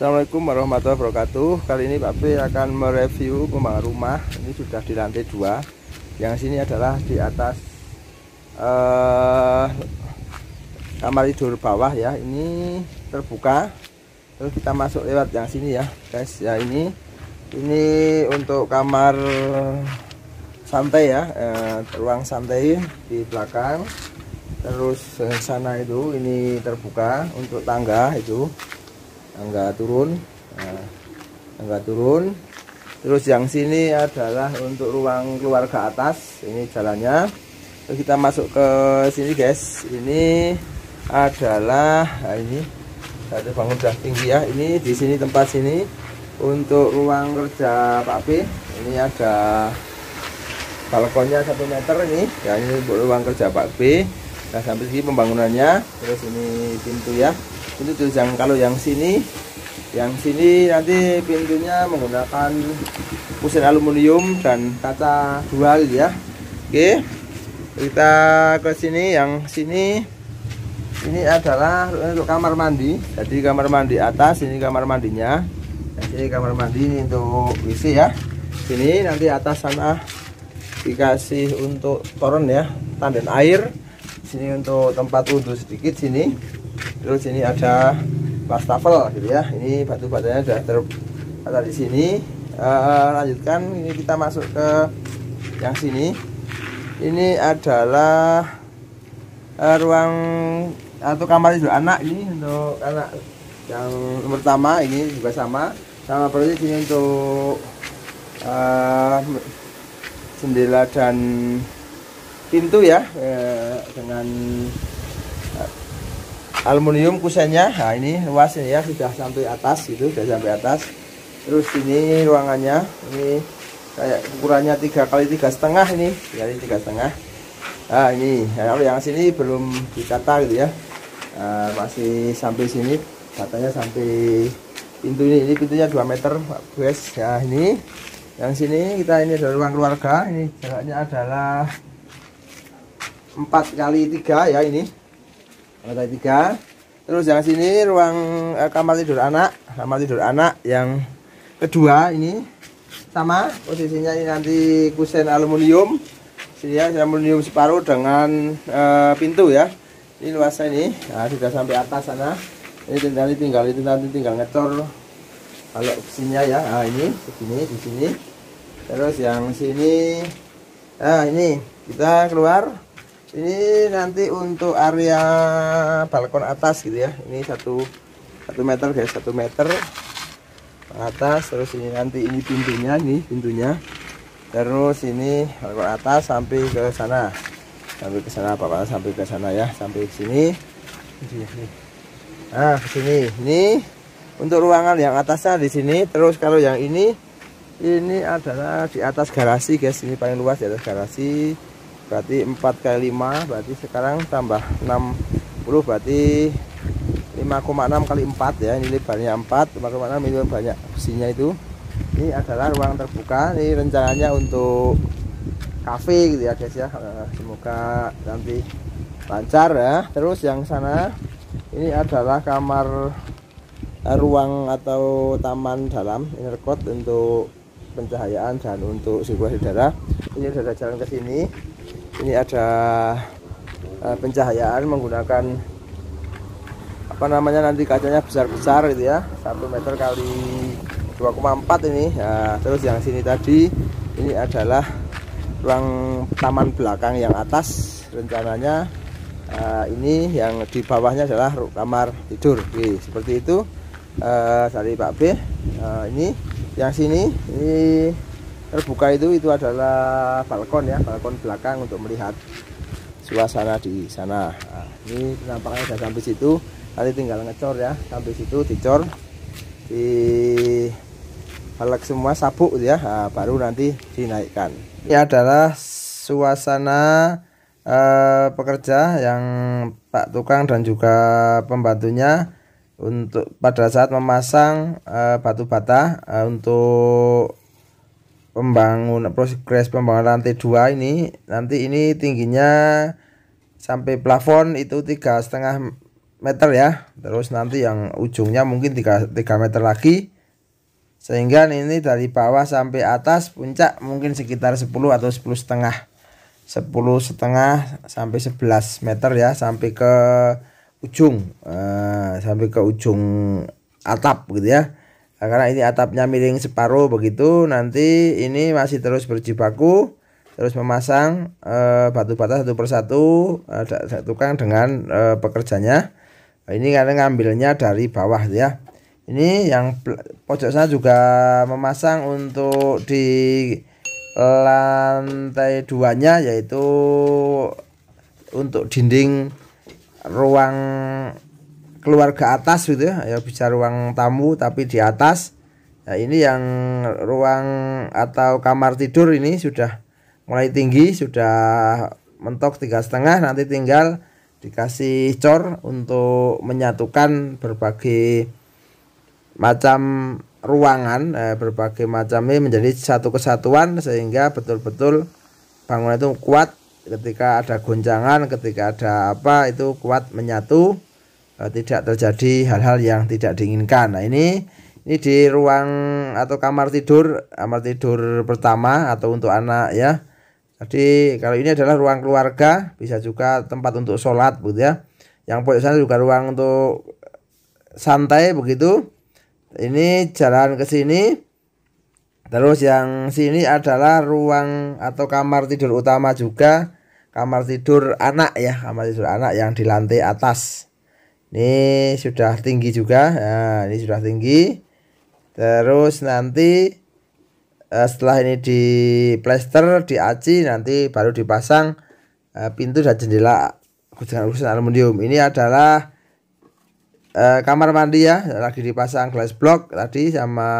Assalamualaikum warahmatullahi wabarakatuh Kali ini Pak B akan mereview pembangunan rumah Ini sudah di lantai 2 Yang sini adalah di atas uh, Kamar tidur bawah ya Ini terbuka Terus kita masuk lewat yang sini ya guys Ya ini Ini untuk kamar Santai ya eh, Ruang santai di belakang Terus eh, sana itu Ini terbuka untuk tangga itu enggak turun nah, turun terus yang sini adalah untuk ruang keluarga atas ini jalannya terus kita masuk ke sini guys ini adalah nah ini ada bangun sudah tinggi ya ini di sini tempat sini untuk ruang kerja Pak B ini ada balkonnya satu meter ini ya ini untuk ruang kerja Pak B nah sampai sini pembangunannya terus ini pintu ya ini tuh yang kalau yang sini yang sini nanti pintunya menggunakan kusen aluminium dan kaca dual ya oke kita ke sini yang sini ini adalah untuk kamar mandi jadi kamar mandi atas ini kamar mandinya jadi kamar mandi ini untuk WC ya sini nanti atas sana dikasih untuk toren ya tanden air sini untuk tempat wudhu sedikit sini terus ini ada wastafel gitu ya ini batu batanya sudah tertata di sini uh, lanjutkan ini kita masuk ke yang sini ini adalah uh, ruang atau kamar tidur anak ini untuk anak yang pertama ini juga sama sama persis ini untuk uh, jendela dan pintu ya uh, dengan aluminium kusennya nah ini luasnya ya sudah sampai atas gitu sudah sampai atas terus ini ruangannya ini kayak ukurannya tiga kali tiga setengah ini jadi tiga setengah nah ini nah, kalau yang sini belum dikata gitu ya nah, masih sampai sini katanya sampai pintu ini ini pintunya 2 meter guys ya nah, ini yang sini kita ini adalah ruang keluarga ini jaraknya adalah empat kali tiga ya ini lantai tiga terus yang sini ruang eh, kamar tidur anak kamar tidur anak yang kedua ini sama posisinya ini nanti kusen aluminium sini ya aluminium separuh dengan eh, pintu ya ini luasnya ini nah, sudah sampai atas sana ini tinggal tinggal itu nanti tinggal ngecor kalau opsinya ya nah, ini segini di sini terus yang sini nah ini kita keluar ini nanti untuk area balkon atas gitu ya ini satu satu meter guys satu meter atas terus ini nanti ini pintunya nih pintunya terus ini balkon atas sampai ke sana sampai ke sana pak sampai ke sana ya sampai ke sini nah ke sini ini untuk ruangan yang atasnya di sini terus kalau yang ini ini adalah di atas garasi guys ini paling luas di atas garasi berarti 4 kali 5 berarti sekarang tambah 60 berarti 5,6 kali 4 ya ini lebarnya 4 5,6 itu banyak besinya itu ini adalah ruang terbuka ini rencananya untuk cafe gitu ya guys ya eh, semoga nanti lancar ya terus yang sana ini adalah kamar eh, ruang atau taman dalam inner court untuk pencahayaan dan untuk sirkulasi udara ini sudah ada jalan ke sini ini ada uh, pencahayaan menggunakan apa namanya nanti kacanya besar-besar gitu ya 1 meter kali 2,4 ini ya terus yang sini tadi ini adalah ruang taman belakang yang atas rencananya uh, ini yang di bawahnya adalah kamar tidur Oke, seperti itu uh, dari Pak B uh, ini yang sini ini terbuka itu itu adalah balkon ya balkon belakang untuk melihat suasana di sana nah, ini nampaknya sudah sampai situ nanti tinggal ngecor ya sampai situ dicor di balik semua sabuk ya nah, baru nanti dinaikkan ini adalah suasana eh, pekerja yang Pak tukang dan juga pembantunya untuk pada saat memasang eh, batu bata eh, untuk Pembangun proses pembangunan lantai dua ini nanti ini tingginya sampai plafon itu tiga setengah meter ya terus nanti yang ujungnya mungkin tiga tiga meter lagi sehingga ini dari bawah sampai atas puncak mungkin sekitar 10 atau sepuluh setengah sepuluh setengah sampai 11 meter ya sampai ke ujung eh, sampai ke ujung atap gitu ya Nah, karena ini atapnya miring separuh begitu nanti ini masih terus berjibaku terus memasang eh, batu bata satu persatu eh, tukang dengan eh, pekerjanya nah, ini karena ngambilnya dari bawah ya ini yang pojok sana juga memasang untuk di lantai duanya yaitu untuk dinding ruang keluarga atas gitu ya, ya bisa ruang tamu tapi di atas. Nah, ini yang ruang atau kamar tidur ini sudah mulai tinggi, sudah mentok tiga setengah, nanti tinggal dikasih cor untuk menyatukan berbagai macam ruangan, eh, berbagai ini menjadi satu kesatuan sehingga betul-betul bangunan itu kuat ketika ada goncangan, ketika ada apa itu kuat menyatu Eh, tidak terjadi hal-hal yang tidak diinginkan. Nah, ini ini di ruang atau kamar tidur, kamar tidur pertama atau untuk anak ya. Jadi kalau ini adalah ruang keluarga, bisa juga tempat untuk sholat begitu ya. Yang pojok sana juga ruang untuk santai begitu. Ini jalan ke sini. Terus yang sini adalah ruang atau kamar tidur utama juga, kamar tidur anak ya, kamar tidur anak yang di lantai atas ini sudah tinggi juga nah ini sudah tinggi terus nanti uh, setelah ini di plaster diaci nanti baru dipasang uh, pintu dan jendela dengan urusan aluminium ini adalah uh, kamar mandi ya lagi dipasang glass block tadi sama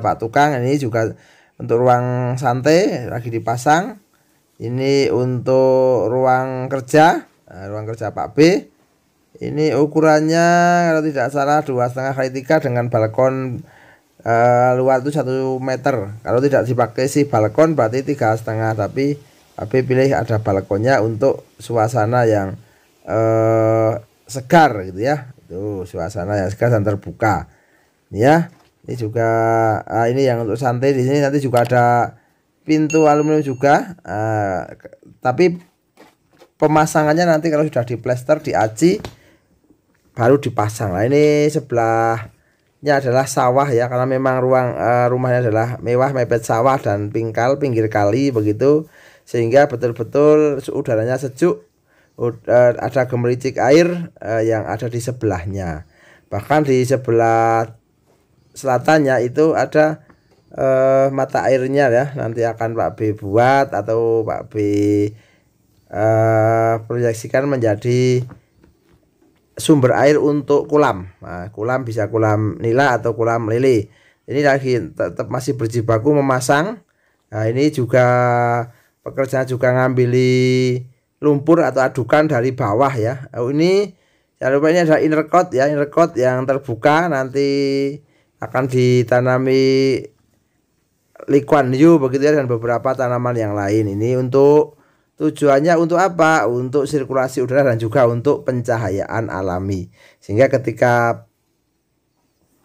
pak tukang ini juga untuk ruang santai lagi dipasang ini untuk ruang kerja ruang kerja pak B ini ukurannya kalau tidak salah dua setengah kali tiga dengan balkon uh, luar itu satu meter. Kalau tidak dipakai sih balkon berarti tiga setengah. Tapi tapi pilih ada balkonnya untuk suasana yang uh, segar gitu ya. Itu suasana yang segar dan terbuka. Ini ya. Ini juga uh, ini yang untuk santai di sini nanti juga ada pintu aluminium juga. Uh, tapi pemasangannya nanti kalau sudah di di diaci baru dipasang. Nah, ini sebelahnya adalah sawah ya karena memang ruang uh, rumahnya adalah mewah mepet sawah dan pingkal pinggir kali begitu sehingga betul-betul udaranya sejuk. Uh, ada gemericik air uh, yang ada di sebelahnya. Bahkan di sebelah selatannya itu ada uh, mata airnya ya. Nanti akan Pak B buat atau Pak B uh, proyeksikan menjadi sumber air untuk kolam. Nah, kolam bisa kolam nila atau kolam lele. Ini lagi tetap masih berjibaku memasang. Nah, ini juga pekerja juga ngambili lumpur atau adukan dari bawah ya. Oh, ini jangan lupa ini adalah inner coat ya, inner coat yang terbuka nanti akan ditanami likuan yu begitu ya dan beberapa tanaman yang lain. Ini untuk Tujuannya untuk apa? Untuk sirkulasi udara dan juga untuk pencahayaan alami. Sehingga ketika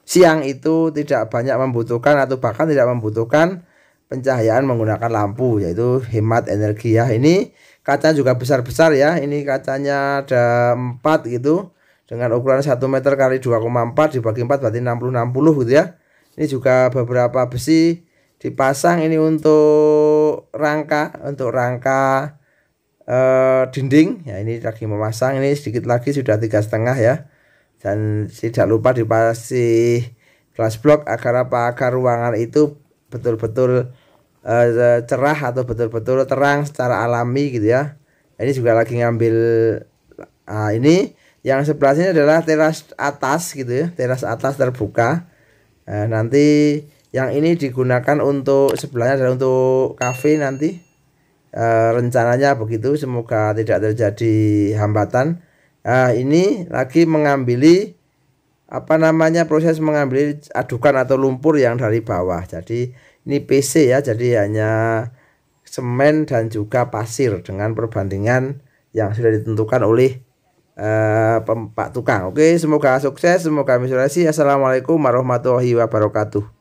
siang itu tidak banyak membutuhkan atau bahkan tidak membutuhkan pencahayaan menggunakan lampu yaitu hemat energi ya. Ini kaca juga besar-besar ya. Ini kacanya ada 4 gitu dengan ukuran 1 meter kali 2,4 dibagi 4 berarti 60-60 gitu ya. Ini juga beberapa besi dipasang ini untuk rangka untuk rangka uh, dinding ya ini lagi memasang ini sedikit lagi sudah tiga setengah ya dan tidak lupa dipasih glass block agar apa agar ruangan itu betul-betul uh, cerah atau betul-betul terang secara alami gitu ya ini juga lagi ngambil uh, ini yang sebelah sini adalah teras atas gitu ya teras atas terbuka uh, nanti yang ini digunakan untuk sebelahnya adalah untuk cafe nanti e, rencananya begitu semoga tidak terjadi hambatan nah, ini lagi mengambil apa namanya proses mengambil adukan atau lumpur yang dari bawah jadi ini PC ya jadi hanya semen dan juga pasir dengan perbandingan yang sudah ditentukan oleh uh, Pak Tukang oke semoga sukses semoga misalnya Assalamualaikum warahmatullahi wabarakatuh